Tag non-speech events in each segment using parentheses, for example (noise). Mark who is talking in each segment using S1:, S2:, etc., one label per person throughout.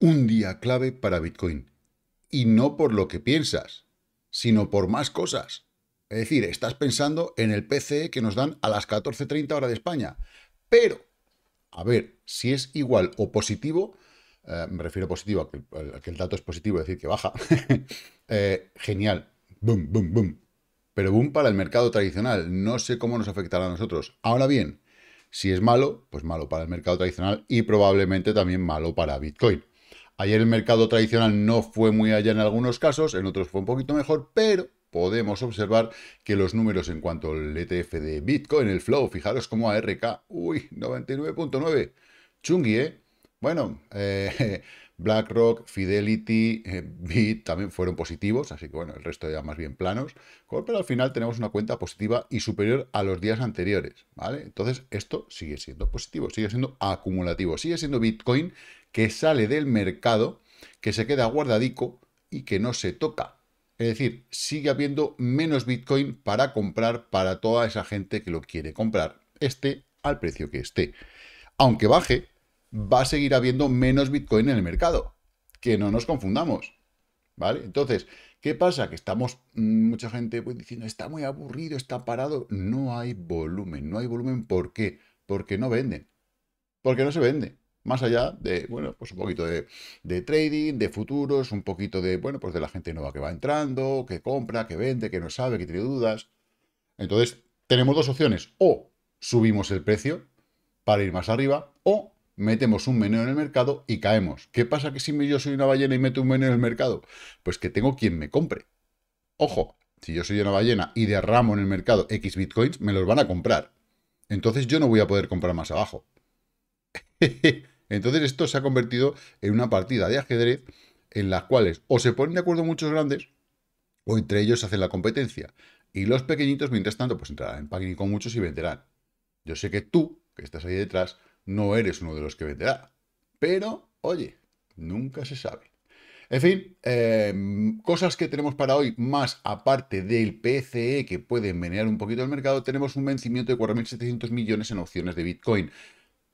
S1: un día clave para Bitcoin. Y no por lo que piensas, sino por más cosas. Es decir, estás pensando en el PCE que nos dan a las 14.30 hora de España. Pero, a ver, si es igual o positivo, eh, me refiero positivo a que, el dato es positivo, es decir, que baja, (laughs) eh, genial, boom, boom, boom. Pero boom para el mercado tradicional, no sé cómo nos afectará a nosotros. Ahora bien, si es malo, pues malo para el mercado tradicional y probablemente también malo para Bitcoin. Ayer el mercado tradicional no fue muy allá en algunos casos, en otros fue un poquito mejor, pero podemos observar que los números en cuanto al ETF de Bitcoin, el flow, fijaros como ARK, uy, 99.9, chungui, ¿eh? Bueno, eh, BlackRock, Fidelity, Bit eh, (laughs) también fueron positivos, así que bueno, el resto ya más bien planos, pero al final tenemos una cuenta positiva y superior a los días anteriores, ¿vale? Entonces esto sigue siendo positivo, sigue siendo acumulativo, sigue siendo Bitcoin que sale del mercado, que se queda guardadico y que no se toca. Es decir, sigue habiendo menos Bitcoin para comprar para toda esa gente que lo quiere comprar, esté al precio que esté. Aunque baje, va a seguir habiendo menos Bitcoin en el mercado. Que no nos confundamos. ¿Vale? Entonces, ¿qué pasa? Que estamos, mm, mucha gente pues, diciendo, está muy aburrido, está parado. No hay volumen. No hay volumen. ¿Por qué? Porque no venden. Porque no se vende. Más allá de, bueno, pues un poquito de, de trading, de futuros, un poquito de, bueno, pues de la gente nueva que va entrando, que compra, que vende, que no sabe, que tiene dudas. Entonces, tenemos dos opciones. O subimos el precio para ir más arriba, o metemos un menú en el mercado y caemos. ¿Qué pasa que si yo soy una ballena y meto un menú en el mercado? Pues que tengo quien me compre. Ojo, si yo soy una ballena y derramo en el mercado X bitcoins, me los van a comprar. Entonces yo no voy a poder comprar más abajo. (laughs) Entonces esto se ha convertido en una partida de ajedrez en las cuales o se ponen de acuerdo muchos grandes o entre ellos se hacen la competencia. Y los pequeñitos, mientras tanto, pues entrarán en con muchos y venderán. Yo sé que tú, que estás ahí detrás, no eres uno de los que venderá. Pero, oye, nunca se sabe. En fin, eh, cosas que tenemos para hoy, más aparte del PCE que puede menear un poquito el mercado, tenemos un vencimiento de 4.700 millones en opciones de Bitcoin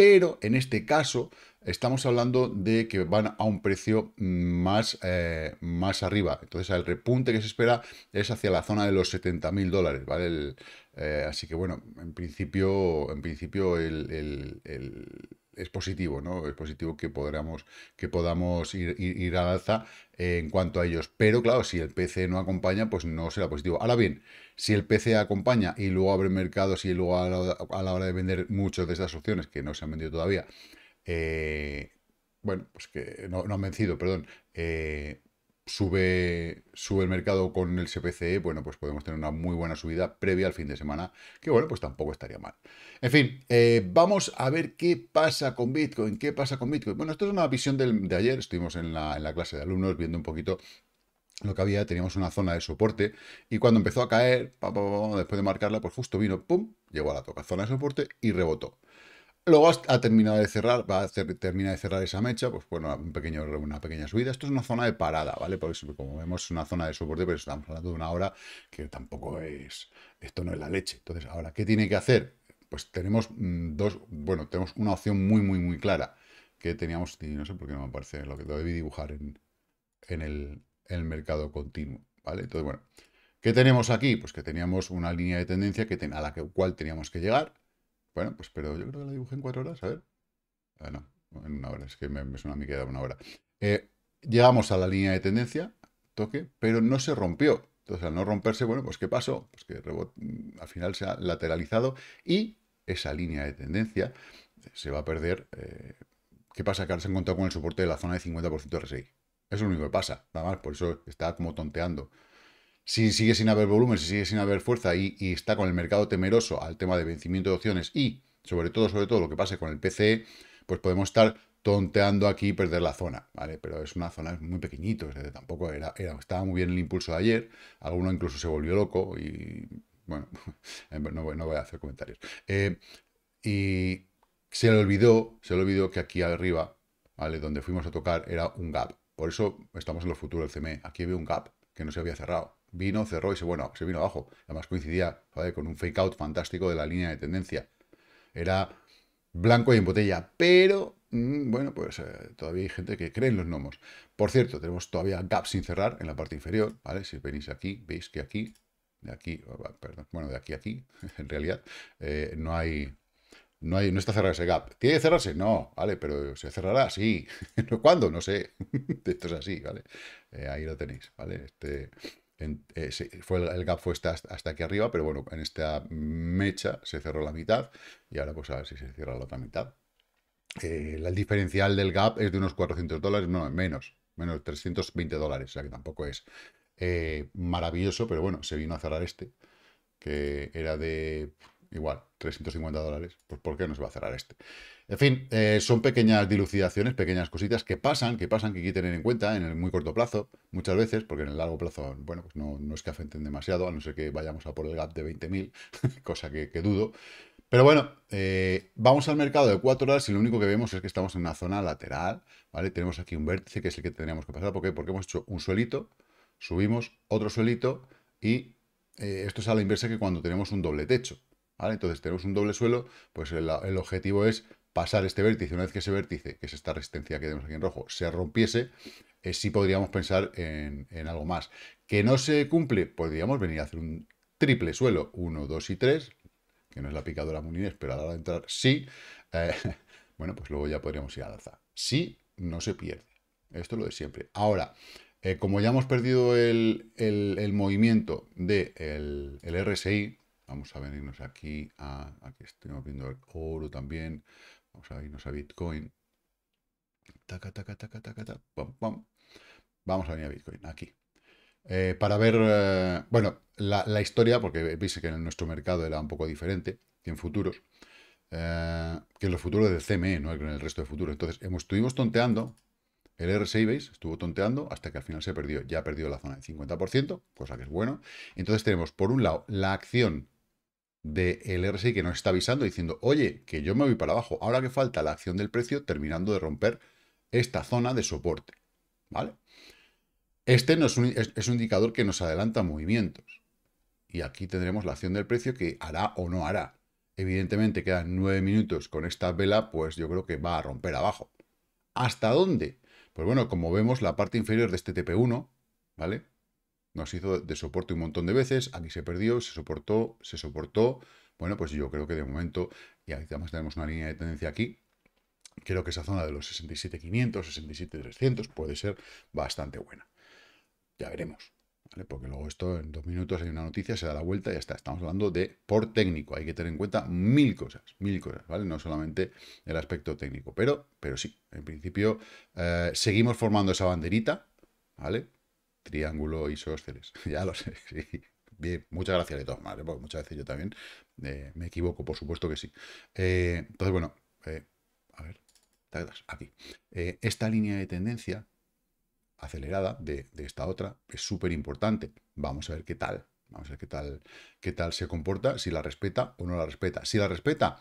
S1: pero en este caso estamos hablando de que van a un precio mm, más, eh, más arriba. Entonces el repunte que se espera es hacia la zona de los 70.000 dólares, ¿vale? Eh, así que bueno, en principio, en principio el es positivo, ¿no? Es positivo que podamos, que podamos ir, al alza en cuanto a ellos. Pero claro, si el PC no acompaña, pues no será positivo. Ahora bien, si el PC acompaña y luego abre mercados y luego a la, hora de vender muchas de estas opciones que no se han vendido todavía, eh, bueno, pues que no, no, han vencido, perdón, eh, sube, el mercado con el CPCE. bueno, pues podemos tener una muy buena subida previa al fin de semana, que bueno, pues tampoco estaría mal. En fin, eh, vamos a ver qué pasa con Bitcoin, qué pasa con Bitcoin. Bueno, esto es una visión de ayer, estuvimos en la, clase de alumnos viendo un poquito lo que había, teníamos una zona de soporte y cuando empezó a caer, después de marcarla, pues justo vino, pum, llegó a la toca zona de soporte y rebotó. Luego ha terminado de cerrar, va a hacer, termina de cerrar esa mecha, pues bueno, un pequeño, una pequeña subida. Esto es una zona de parada, ¿vale? Porque como vemos es una zona de soporte, pero estamos hablando de una hora que tampoco es, esto no es la leche. Entonces, ahora, ¿qué tiene que hacer? Pues tenemos mm, dos, bueno, tenemos una opción muy, muy, muy clara que teníamos, y no sé por qué no me aparece, lo que debí dibujar en, el, mercado continuo, ¿vale? Entonces, bueno, ¿qué tenemos aquí? Pues que teníamos una línea de tendencia que a la cual teníamos que llegar, bueno, pues pero yo creo que la dibujé en cuatro horas, a ver. Bueno, ah, en una hora, es que me, suena a mí que una hora. Eh, llegamos a la línea de tendencia, toque, pero no se rompió. Entonces, al no romperse, bueno, pues ¿qué pasó? Pues que rebot, mm, al final se ha lateralizado y esa línea de tendencia se va a perder. Eh, ¿Qué pasa? Que ahora se ha encontrado con el soporte de la zona de 50% RSI. Eso es lo único que pasa, nada más, por eso está como tonteando si sigue sin haber volumen, si sigue sin haber fuerza y, está con el mercado temeroso al tema de vencimiento de opciones y, sobre todo, sobre todo, lo que pase con el PCE, pues podemos estar tonteando aquí y perder la zona, ¿vale? Pero es una zona muy pequeñito, desde tampoco era, era, estaba muy bien el impulso de ayer, alguno incluso se volvió loco y, bueno, (laughs) no, voy, a hacer comentarios. Eh, y se le olvidó, se le olvidó que aquí arriba, ¿vale? Donde fuimos a tocar era un gap, por eso estamos en los futuros del CME, aquí había un gap que no se había cerrado, vino, cerró y se, bueno, se vino abajo. Además coincidía con un fake out fantástico de la línea de tendencia. Era blanco y en botella, pero mm, bueno, pues eh, todavía hay gente que cree en los gnomos. Por cierto, tenemos todavía gaps sin cerrar en la parte inferior, ¿vale? Si venís aquí, veis que aquí, de aquí, oh, bueno, de aquí a aquí, (laughs) en realidad, eh, no hay... No, hay, no está cerrado ese gap. ¿Tiene que cerrarse? No, ¿vale? Pero se cerrará, sí. (laughs) ¿Cuándo? No sé. (laughs) Esto es así, ¿vale? Eh, ahí lo tenéis, ¿vale? Este, eh, fue el, gap fue hasta, aquí arriba, pero bueno, en esta mecha se cerró la mitad y ahora pues a ver si se cierra la otra mitad. Eh, el diferencial del gap es de unos 400 dólares, no, menos, menos 320 dólares, o sea que tampoco es eh, maravilloso, pero bueno, se vino a cerrar este, que era de igual, 350 dólares, pues ¿por qué no se va a cerrar este? En fin, eh, son pequeñas dilucidaciones, pequeñas cositas que pasan, que pasan, que hay que tener en cuenta en el muy corto plazo, muchas veces, porque en el largo plazo, bueno, pues no, es que afecten demasiado, a no ser que vayamos a por el gap de 20.000, (laughs) cosa que, dudo. Pero bueno, eh, vamos al mercado de 4 horas y lo único que vemos es que estamos en una zona lateral, ¿vale? Tenemos aquí un vértice que es el que tendríamos que pasar, ¿por qué? Porque hemos hecho un suelito, subimos otro suelito y eh, esto es a la inversa que cuando tenemos un doble techo. Entonces tenemos un doble suelo, pues el, objetivo es pasar este vértice. Una vez que ese vértice, que es esta resistencia que tenemos aquí en rojo, se rompiese, eh, sí podríamos pensar en, algo más. ¿Que no se cumple? Podríamos venir a hacer un triple suelo, 1, 2 y 3, que no es la picadora Munínez, pero a la hora de entrar sí. Eh, (laughs) bueno, pues luego ya podríamos ir al alza. Sí, no se pierde. Esto lo de siempre. Ahora, eh, como ya hemos perdido el, movimiento del RSI, Vamos a venirnos aquí a, aquí estamos viendo el oro también. Vamos a irnos a Bitcoin. Taca, taca, taca, taca, taca, Vamos a venir a Bitcoin, aquí. Eh, para ver, eh, bueno, la, historia, porque veis que en nuestro mercado era un poco diferente que en futuros, eh, que en los futuros del CME, no en el resto de futuros. Entonces, hemos, estuvimos tonteando, el RSI, veis, estuvo tonteando hasta que al final se perdió. Ya perdió la zona del 50%, cosa que es bueno. Entonces tenemos, por un lado, la acción del de RSI que nos está avisando diciendo, oye, que yo me voy para abajo, ahora que falta la acción del precio terminando de romper esta zona de soporte, ¿vale? Este es, un, indicador que nos adelanta movimientos. Y aquí tendremos la acción del precio que hará o no hará. Evidentemente quedan nueve minutos con esta vela, pues yo creo que va a romper abajo. ¿Hasta dónde? Pues bueno, como vemos, la parte inferior de este TP1, ¿vale? nos hizo de soporte un montón de veces, aquí se perdió, se soportó, se soportó. Bueno, pues yo creo que de momento, y además tenemos una línea de tendencia aquí, creo que esa zona de los 67,500, 67,300 puede ser bastante buena. Ya veremos, ¿vale? Porque luego esto en dos minutos hay una noticia, se da la vuelta y ya está. Estamos hablando de por técnico, hay que tener en cuenta mil cosas, mil cosas, ¿vale? No solamente el aspecto técnico, pero, pero sí, en principio eh, seguimos formando esa banderita, ¿vale? triángulo, isósceles. (laughs) ya lo sé, Bien, muchas gracias de todas maneras, porque muchas veces yo también eh, me equivoco, por supuesto que sí. Eh, entonces, bueno, eh, a ver, aquí. esta línea de tendencia acelerada de, esta otra es súper importante. Vamos a ver qué tal. Vamos a ver qué tal, qué tal se comporta, si la respeta o no la respeta. Si la respeta,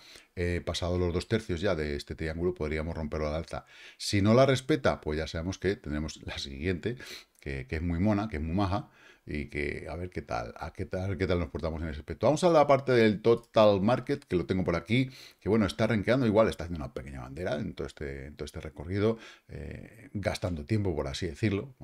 S1: pasado los dos tercios ya de este triángulo, podríamos romperlo al alza. Si no la respeta, pues ya sabemos que tenemos la siguiente, que, es muy mona, que es muy maja, y que a ver qué tal, a qué tal, qué tal nos portamos en ese aspecto. Vamos a la parte del total market, que lo tengo por aquí, que bueno, está renqueando igual, está haciendo una pequeña bandera en todo este, en todo este recorrido, eh, gastando tiempo, por así decirlo,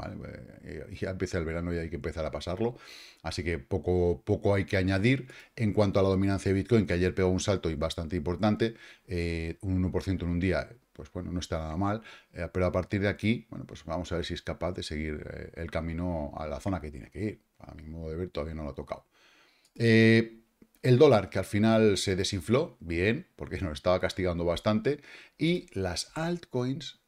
S1: eh, y ya empieza el verano y hay que empezar a pasarlo, así que poco, poco hay que añadir. En cuanto a la dominancia de Bitcoin, que ayer pegó un salto y bastante importante, eh, un 1% en un día, pues bueno, no está nada mal, eh, pero a partir de aquí, bueno, pues vamos a ver si es capaz de seguir eh, el camino a la zona que tiene que ir. A mi modo de ver, todavía no lo ha tocado. Eh, el dólar, que al final se desinfló, bien, porque (laughs) nos estaba castigando bastante, y las altcoins,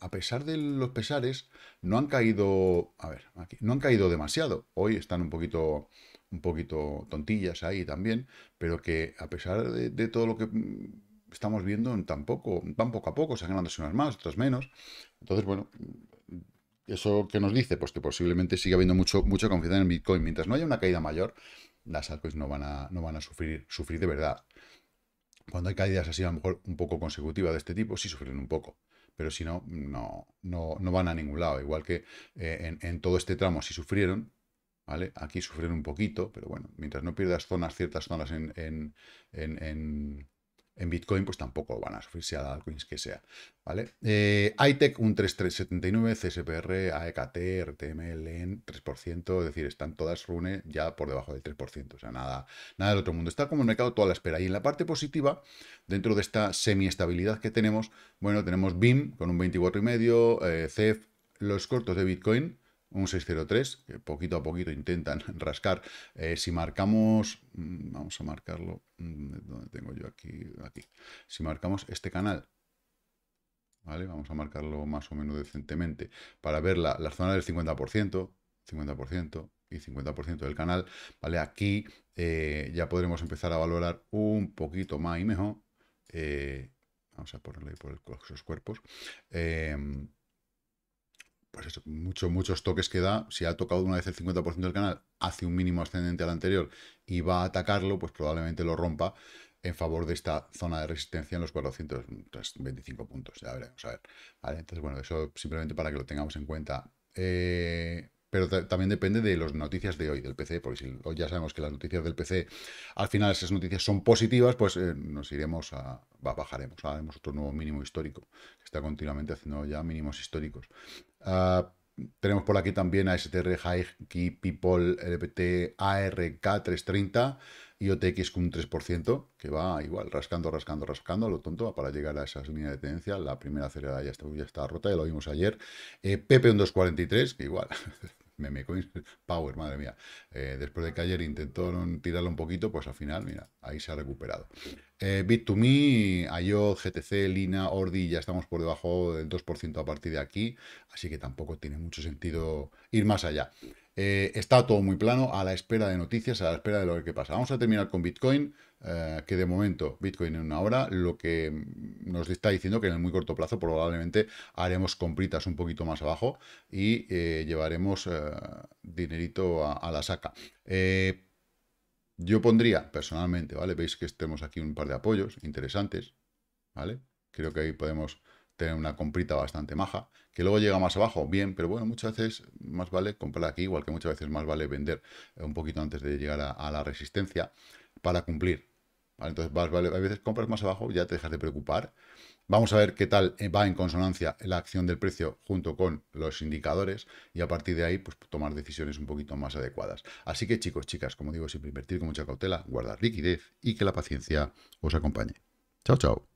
S1: a pesar de los pesares, no han caído, a ver, aquí, no han caído demasiado. Hoy están un poquito un poquito tontillas ahí también, pero que a pesar de todo lo que estamos viendo en tan poco, van poco a poco, se ganado unas más, otras menos. Entonces, bueno, ¿eso que nos dice? Pues que posiblemente siga habiendo mucho, mucha confianza en Bitcoin. Mientras no haya una caída mayor, las altcoins no van a, no van a sufrir, sufrir de verdad. Cuando hay caídas así, a lo mejor un poco consecutivas de este tipo, sí sufren un poco pero si no, no, van a ningún lado. Igual que eh, en, todo este tramo sí sufrieron, ¿vale? Aquí sufrieron un poquito, pero bueno, mientras no pierdas zonas, ciertas zonas en, en en Bitcoin, pues tampoco van a sufrir, a que sea. ¿vale? Eh, ITEC un 3,379, CSPR, AEKT, RTML en 3%, es decir, están todas rune ya por debajo del 3%, o sea, nada, nada del otro mundo. Está como el mercado toda la espera. Y en la parte positiva, dentro de esta semiestabilidad que tenemos, bueno, tenemos BIM con un 24,5, eh, CEF, los cortos de Bitcoin un 603, que poquito a poquito intentan (laughs) rascar. Eh, si marcamos, mm, vamos a marcarlo, mm, ¿dónde tengo yo aquí? Aquí. Si marcamos este canal, ¿vale? Vamos a marcarlo más o menos decentemente, para ver la, zona del 50%, 50% y 50% del canal, ¿vale? Aquí eh, ya podremos empezar a valorar un poquito más y mejor. Eh, vamos a ponerle por el, esos cuerpos pues eso, muchos, muchos toques que da. Si ha tocado una vez el 50% del canal, hace un mínimo ascendente al anterior y va a atacarlo, pues probablemente lo rompa en favor de esta zona de resistencia en los 425 puntos. Ya veremos, a ver. Entonces, bueno, eso simplemente para que lo tengamos en cuenta. Eh, pero también depende de las noticias de hoy del PC, porque si hoy ya sabemos que las noticias del PC, al final esas noticias son positivas, pues eh, nos iremos a, bajaremos, haremos otro nuevo mínimo histórico, que está continuamente haciendo ya mínimos históricos. Ah, tenemos por aquí también a STR High Key People, LPT, ARK330 y OTX con un 3%, que va igual rascando, rascando, rascando, lo tonto, para llegar a esas líneas de tendencia. La primera acelerada ya está, ya está rota, ya lo vimos ayer. Eh, PP un 243, que igual (laughs) meme coins, (laughs) Power, madre mía. Eh, después de que ayer intentaron tirarlo un poquito, pues al final, mira, ahí se ha recuperado. Eh, Bit2Me, IO, GTC, Lina, Ordi, ya estamos por debajo del 2% a partir de aquí, así que tampoco tiene mucho sentido ir más allá. Eh, está todo muy plano, a la espera de noticias, a la espera de lo que pasa. Vamos a terminar con Bitcoin, eh, que de momento, Bitcoin en una hora, lo que nos está diciendo que en el muy corto plazo probablemente haremos compritas un poquito más abajo y eh, llevaremos dinerito a, a, la saca. yo pondría, personalmente, ¿vale? Veis que tenemos aquí un par de apoyos interesantes, ¿vale? Creo que ahí podemos tener una comprita bastante maja, que luego llega más abajo, bien, pero bueno, muchas veces más vale comprar aquí, igual que muchas veces más vale vender eh, un poquito antes de llegar a, la resistencia para cumplir. Entonces, vale, a veces compras más abajo, ya te dejas de preocupar. Vamos a ver qué tal eh, va en consonancia la acción del precio junto con los indicadores y a partir de ahí pues tomar decisiones un poquito más adecuadas. Así que chicos, chicas, como digo, siempre invertir con mucha cautela, guardar liquidez y que la paciencia os acompañe. Chao, chao.